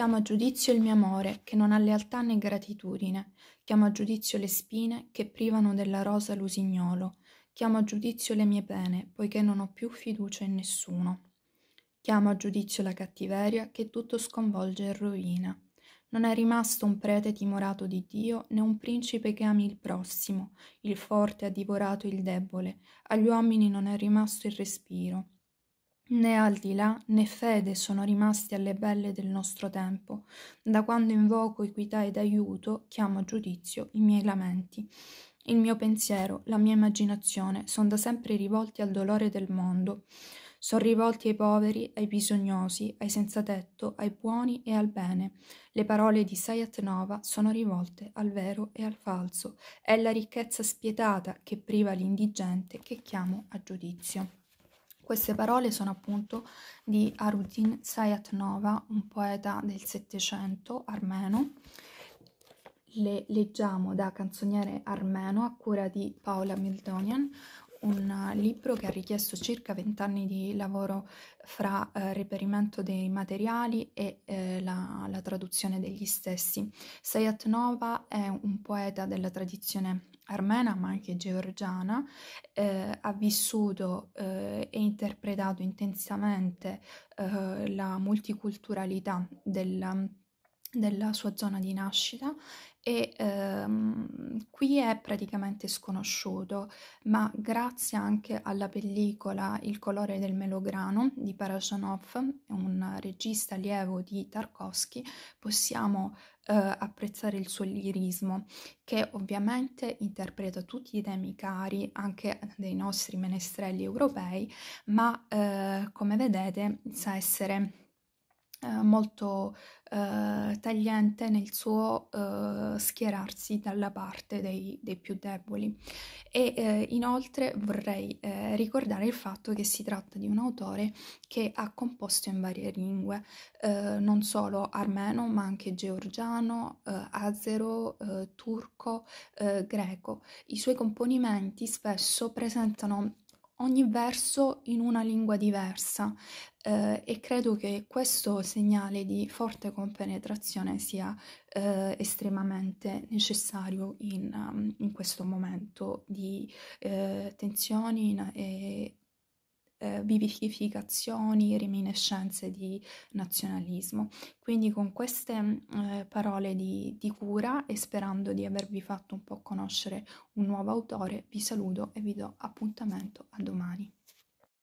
Chiamo a giudizio il mio amore, che non ha lealtà né gratitudine. Chiamo a giudizio le spine, che privano della rosa l'usignolo. Chiamo a giudizio le mie pene, poiché non ho più fiducia in nessuno. Chiamo a giudizio la cattiveria, che tutto sconvolge e rovina. Non è rimasto un prete timorato di Dio, né un principe che ami il prossimo. Il forte ha divorato il debole, agli uomini non è rimasto il respiro. Né al di là né fede sono rimasti alle belle del nostro tempo, da quando invoco equità ed aiuto, chiamo a giudizio i miei lamenti. Il mio pensiero, la mia immaginazione sono da sempre rivolti al dolore del mondo, sono rivolti ai poveri, ai bisognosi, ai senza tetto, ai buoni e al bene. Le parole di Sayat Nova sono rivolte al vero e al falso. È la ricchezza spietata che priva l'indigente che chiamo a giudizio. Queste parole sono appunto di Arudin Sayatnova, un poeta del Settecento armeno. Le leggiamo da Canzoniere armeno a cura di Paola Mildonian, un libro che ha richiesto circa 20 anni di lavoro fra eh, reperimento dei materiali e eh, la, la, traduzione degli stessi. Sayat Nova è un poeta della tradizione armena ma anche georgiana, eh, ha vissuto eh, e interpretato intensamente eh, la multiculturalità della della sua zona di nascita e ehm, qui è praticamente sconosciuto, ma grazie anche alla pellicola Il colore del melograno di Parashanov, un regista allievo di Tarkovsky, possiamo eh, apprezzare il suo lirismo, che ovviamente interpreta tutti i temi cari anche dei nostri menestrelli europei, ma eh, come vedete sa essere eh, molto eh, tagliente nel suo eh, schierarsi dalla parte dei, dei più deboli e eh, inoltre vorrei ricordare il fatto che si tratta di un autore che ha composto in varie lingue non solo armeno ma anche georgiano, azero, turco, greco. I suoi componimenti spesso presentano ogni verso in una lingua diversa eh, e credo che questo segnale di forte compenetrazione sia eh, estremamente necessario in, um, in, questo momento di eh, tensioni e, bivificazioni, reminiscenze di nazionalismo. Quindi con queste eh, parole di, di cura e sperando di avervi fatto un po' conoscere un nuovo autore, vi saluto e vi do appuntamento a domani.